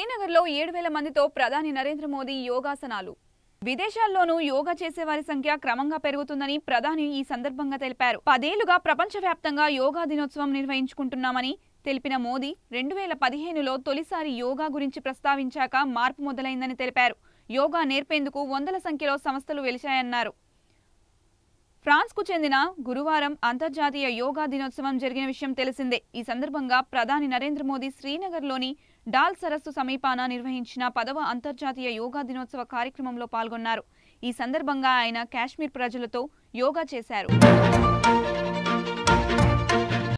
శ్రీనగర్లో ఏడు వేల మందితో ప్రధాని నరేంద్ర మోదీ యోగాసనాలు విదేశాల్లోనూ యోగా చేసేవారి సంఖ్య క్రమంగా పెరుగుతుందని ప్రధాని ఈ సందర్భంగా తెలిపారు పదేళ్లుగా ప్రపంచవ్యాప్తంగా యోగా దినోత్సవం నిర్వహించుకుంటున్నామని తెలిపిన మోదీ రెండు వేల పదిహేనులో తొలిసారి యోగా గురించి ప్రస్తావించాక మార్పు మొదలైందని తెలిపారు యోగా నేర్పేందుకు వందల సంఖ్యలో సంస్థలు వెలిశాయన్నారు ఫ్రాన్స్కు చెందిన గురువారం అంతర్జాతీయ యోగా దినోత్సవం జరిగిన విషయం తెలిసిందే ఈ సందర్భంగా ప్రధాని నరేంద్ర మోదీ శ్రీనగర్లోని డాల్ సరస్సు సమీపాన నిర్వహించిన పదవ అంతర్జాతీయ యోగా దినోత్సవ కార్యక్రమంలో పాల్గొన్నారు ఈ సందర్భంగా ఆయన కాశ్మీర్ ప్రజలతో యోగా చేశారు